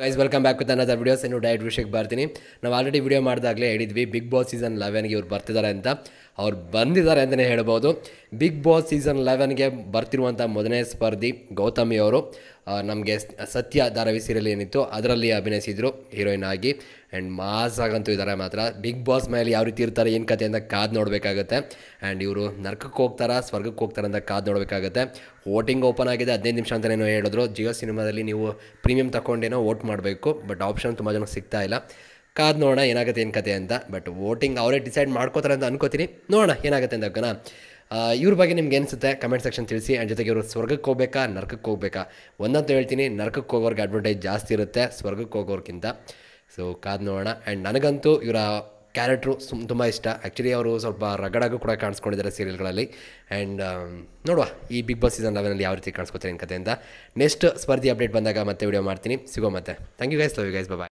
guys welcome back with ಅನ್ನೋದ videos ಇನ್ನು diet ವಿಷಯಕ್ಕೆ ಬರ್ತೀನಿ ನಾವು ಆಲ್ರೆಡಿ ವೀಡಿಯೋ ಮಾಡಿದಾಗಲೇ ಹೇಳಿದ್ವಿ ಬಿಗ್ ಬಾಸ್ ಸೀಸನ್ ಲೆವೆನ್ಗೆ ಇವ್ರು ಬರ್ತಿದ್ದಾರೆ ಅಂತ ಅವ್ರು ಬಂದಿದ್ದಾರೆ ಅಂತಲೇ ಹೇಳ್ಬೋದು ಬಿಗ್ ಬಾಸ್ ಸೀಸನ್ ಲೆವೆನ್ಗೆ ಬರ್ತಿರುವಂಥ ಮೊದಲನೇ ಸ್ಪರ್ಧಿ ಗೌತಮಿ ಅವರು ನಮಗೆ ಸತ್ಯ ಧಾರಾವಿ ಸೀರಿಯಲ್ ಏನಿತ್ತು ಅದರಲ್ಲಿ ಅಭಿನಯಿಸಿದರು ಹೀರೋಯಿನ್ ಆಗಿ ಆ್ಯಂಡ್ ಆಗಂತೂ ಇದ್ದಾರೆ ಮಾತ್ರ ಬಿಗ್ ಬಾಸ್ ಮೇಲೆ ಯಾವ ರೀತಿ ಇರ್ತಾರೆ ಏನು ಕತೆ ಅಂತ ಕಾದು ನೋಡಬೇಕಾಗುತ್ತೆ ಆ್ಯಂಡ್ ಇವರು ನರ್ಕಕ್ಕೆ ಹೋಗ್ತಾರಾ ಸ್ವರ್ಗಕ್ಕೆ ಹೋಗ್ತಾರೆ ಅಂತ ಕಾದು ನೋಡಬೇಕಾಗುತ್ತೆ ವೋಟಿಂಗ್ ಓಪನ್ ಆಗಿದೆ ಹದಿನೈದು ನಿಮಿಷ ಅಂತಲೇ ಹೇಳಿದ್ರು ಜಿಯೋ ಸಿನಿಮಾದಲ್ಲಿ ನೀವು ಪ್ರೀಮಿಯಂ ತಗೊಂಡೇನೋ ವೋಟ್ ಮಾಡಬೇಕು ಬಟ್ ಆಪ್ಷನ್ ತುಂಬ ಜನಕ್ಕೆ ಸಿಗ್ತಾ ಇಲ್ಲ ಕಾದ್ ನೋಡೋಣ ಏನಾಗುತ್ತೆ ಏನು ಕತೆ ಅಂತ ಬಟ್ ವೋಟಿಂಗ್ ಅವರೇ ಡಿಸೈಡ್ ಮಾಡ್ಕೋತಾರೆ ಅಂತ ಅನ್ಕೋತೀನಿ ನೋಡೋಣ ಏನಾಗುತ್ತೆ ಅಂತ ಗಣ ಇವ್ರ ಬಗ್ಗೆ ನಿಮ್ಗೆ ಅನಿಸುತ್ತೆ ಕಮೆಂಟ್ ಸೆಕ್ಷನ್ ತಿಳಿಸಿ ಆ್ಯಂಡ್ ಜೊತೆಗೆ ಇವರು ಸ್ವರ್ಗಕ್ಕೆ ಹೋಗ್ಬೇಕಾ ನರ್ಕಕ್ಕೆ ಹೋಗ್ಬೇಕಾ ಒಂದಂತ ಹೇಳ್ತೀನಿ ನರ್ಕಕ್ಕೆ ಹೋಗೋರ್ಗೆ ಅಡ್ವರ್ಟೈಸ್ ಜಾಸ್ತಿ ಇರುತ್ತೆ ಸ್ವರ್ಗಕ್ಕೆ ಹೋಗೋರ್ಕಿಂತ ಸೊ ಕಾದ್ ನೋಡೋಣ ಆ್ಯಂಡ್ ನನಗಂತೂ ಇವರ ಕ್ಯಾರೆಕ್ಟ್ರು ಸುಮ್ ತುಂಬ ಇಷ್ಟ ಆ್ಯಕ್ಚುಲಿ ಅವರು ಸ್ವಲ್ಪ ರಗಡಾಗೂ ಕೂಡ ಕಾಣಿಸ್ಕೊಂಡಿದ್ದಾರೆ ಸೀರಿಯಲ್ಗಳಲ್ಲಿ ಆ್ಯಂಡ್ um, ನೋಡುವ ಈ ಬಿಗ್ ಬಾಸ್ ಸೀಸನ್ ಲೆವೆನಲ್ಲಿ ಯಾವ ರೀತಿ ಕಾಣಿಸ್ಕೊತಾರೆ ಏನು ಅಂತ ನೆಕ್ಸ್ಟ್ ಸ್ಪರ್ಧಿ ಅಪ್ಡೇಟ್ ಬಂದಾಗ ಮತ್ತೆ ವೀಡಿಯೋ ಮಾಡ್ತೀನಿ ಸಿಗೋ ಮತ್ತೆ thank you guys love you guys bye